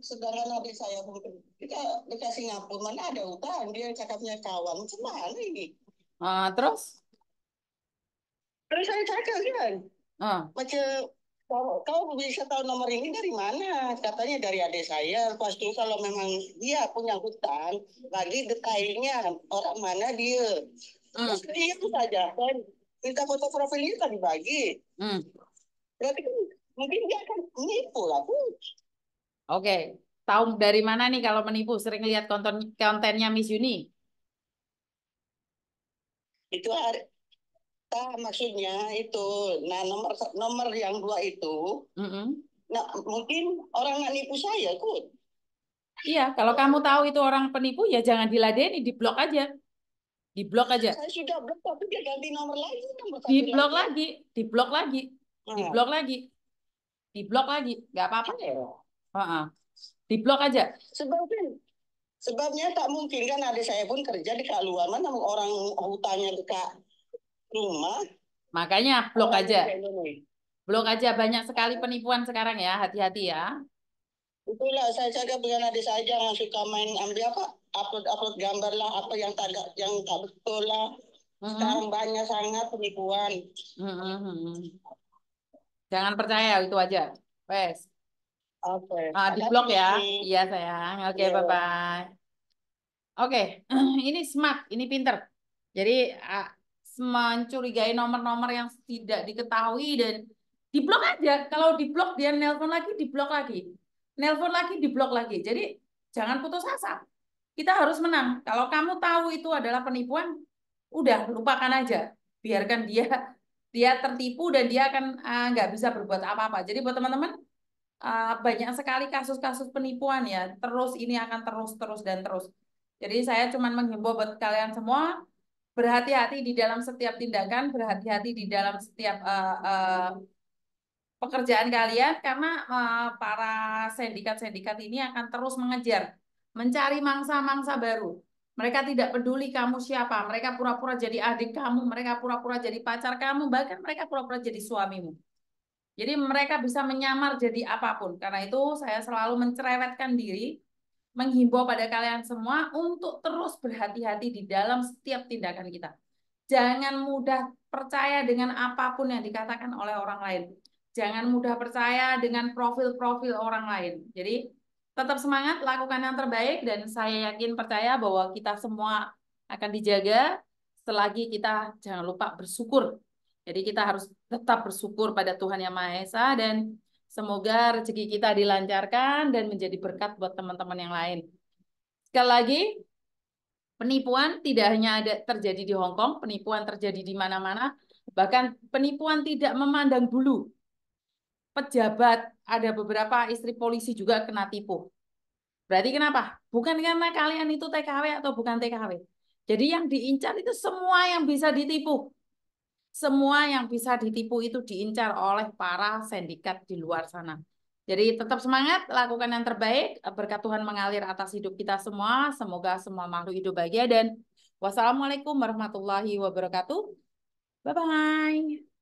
saudara nabi saya saya kita dekat Singapura mana ada hutan dia cakapnya kawan macam mana ini ah terus terus saya cakap kan uh. macam kau, kau bisa tahu nomor ini dari mana katanya dari adik saya lepas itu kalau memang dia punya hutan bagi detailnya orang mana dia hmm. terus dia itu saja kan minta foto profilnya tadi bagi Hmm. berarti mungkin dia akan menipu lah Oke, tahu dari mana nih kalau menipu? Sering lihat konten kontennya Miss Yuni? Itu tak maksudnya itu. Nah nomor nomor yang dua itu, mm -hmm. nah mungkin orang nggak nipu saya, kok. Iya, kalau kamu tahu itu orang penipu ya jangan diladeni, diblok aja. Diblok aja. Saya sudah blok tapi dia ganti nomor lagi, nomor blok lagi, diblok lagi, diblok lagi. Hmm. Diblok lagi. Diblok lagi, nggak apa-apa ya. Uh-uh. Di blok aja. Sebabnya sebabnya tak mungkin kan adik saya pun kerja di luar mana orang hutannya dekat rumah. Makanya blok aja. Blok aja banyak sekali penipuan sekarang ya, hati-hati ya. Itulah saya jaga dengan adik saya jangan suka main ambil apa upload upload gambar lah apa yang tak yang tak betul lah. Mm-hmm. Sekarang banyak sangat penipuan. Mm-hmm. Jangan percaya itu aja. Wes. Oke. Okay. Uh, di blog ya. Iya sayang. Oke, okay, iya. bye bye. Oke, okay. ini smart, ini pinter. Jadi uh, mencurigai nomor-nomor yang tidak diketahui dan di blog aja. Kalau di blog dia nelpon lagi, di blog lagi. Nelpon lagi, di blog lagi. Jadi jangan putus asa. Kita harus menang. Kalau kamu tahu itu adalah penipuan, udah lupakan aja. Biarkan dia dia tertipu dan dia akan nggak uh, bisa berbuat apa-apa. Jadi buat teman-teman uh, banyak sekali kasus-kasus penipuan ya. Terus ini akan terus terus dan terus. Jadi saya cuma menghimbau buat kalian semua berhati-hati di dalam setiap tindakan, berhati-hati di dalam setiap uh, uh, pekerjaan kalian karena uh, para sindikat-sindikat ini akan terus mengejar, mencari mangsa-mangsa baru. Mereka tidak peduli kamu siapa, mereka pura-pura jadi adik kamu, mereka pura-pura jadi pacar kamu, bahkan mereka pura-pura jadi suamimu. Jadi mereka bisa menyamar jadi apapun. Karena itu saya selalu mencerewetkan diri, menghimbau pada kalian semua untuk terus berhati-hati di dalam setiap tindakan kita. Jangan mudah percaya dengan apapun yang dikatakan oleh orang lain. Jangan mudah percaya dengan profil-profil orang lain. Jadi tetap semangat, lakukan yang terbaik dan saya yakin percaya bahwa kita semua akan dijaga selagi kita jangan lupa bersyukur jadi kita harus tetap bersyukur pada Tuhan Yang Maha Esa dan semoga rezeki kita dilancarkan dan menjadi berkat buat teman-teman yang lain. Sekali lagi, penipuan tidak hanya ada terjadi di Hong Kong, penipuan terjadi di mana-mana, bahkan penipuan tidak memandang bulu. Pejabat, ada beberapa istri polisi juga kena tipu. Berarti kenapa? Bukan karena kalian itu TKW atau bukan TKW. Jadi yang diincar itu semua yang bisa ditipu semua yang bisa ditipu itu diincar oleh para sindikat di luar sana. Jadi tetap semangat, lakukan yang terbaik, berkat Tuhan mengalir atas hidup kita semua. Semoga semua makhluk hidup bahagia dan wassalamualaikum warahmatullahi wabarakatuh. Bye-bye.